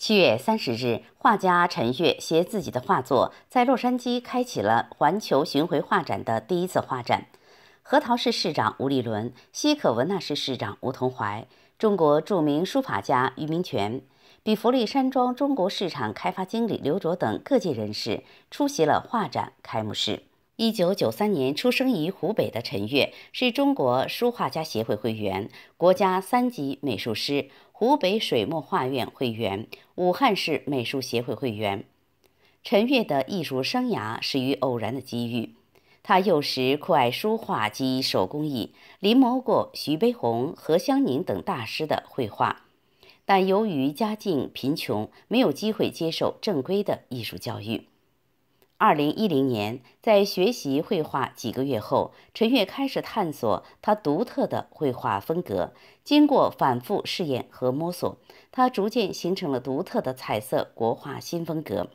七月三十日，画家陈悦携自己的画作在洛杉矶开启了环球巡回画展的第一次画展。核桃市市长吴立伦、西可文纳市市长吴同怀、中国著名书法家于明权、比弗利山庄中国市场开发经理刘卓等各界人士出席了画展开幕式。一九九三年出生于湖北的陈悦是中国书画家协会会员、国家三级美术师。湖北水墨画院会员，武汉市美术协会会员。陈月的艺术生涯始于偶然的机遇。他幼时酷爱书画及手工艺，临摹过徐悲鸿、何香凝等大师的绘画，但由于家境贫穷，没有机会接受正规的艺术教育。二零一零年，在学习绘画几个月后，陈月开始探索他独特的绘画风格。经过反复试验和摸索，他逐渐形成了独特的彩色国画新风格，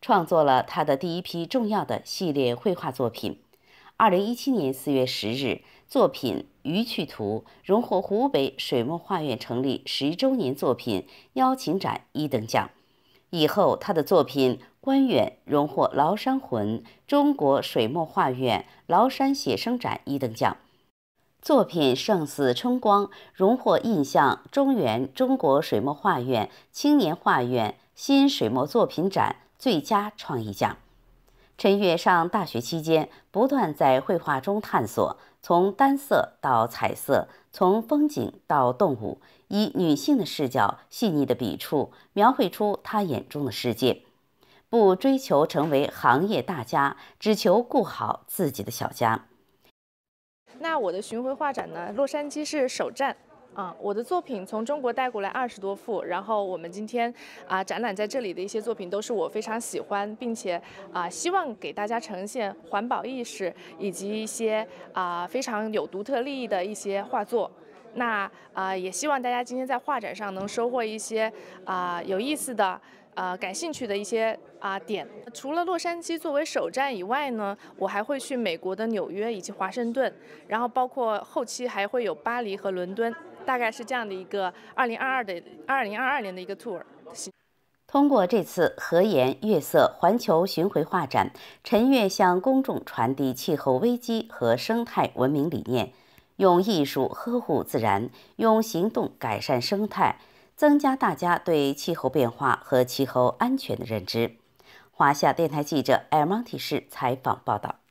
创作了他的第一批重要的系列绘画作品。二零一七年四月十日，作品《鱼趣图》荣获湖北水墨画院成立十周年作品邀请展一等奖。以后，他的作品。官远荣获崂山魂中国水墨画院崂山写生展一等奖，作品《胜似春光》荣获印象中原中国水墨画院青年画院新水墨作品展最佳创意奖。陈月上大学期间不断在绘画中探索，从单色到彩色，从风景到动物，以女性的视角、细腻的笔触，描绘出她眼中的世界。不追求成为行业大家，只求顾好自己的小家。那我的巡回画展呢？洛杉矶是首站啊！我的作品从中国带过来二十多幅，然后我们今天啊展览在这里的一些作品，都是我非常喜欢，并且啊希望给大家呈现环保意识以及一些啊非常有独特利益的一些画作。那啊，也希望大家今天在画展上能收获一些啊有意思的、呃感兴趣的一些啊点。除了洛杉矶作为首站以外呢，我还会去美国的纽约以及华盛顿，然后包括后期还会有巴黎和伦敦，大概是这样的一个2022的2022年的一个 tour。通过这次和颜悦色环球巡回画展，陈越向公众传递气候危机和生态文明理念。用艺术呵护自然，用行动改善生态，增加大家对气候变化和气候安全的认知。华夏电台记者艾蒙提士采访报道。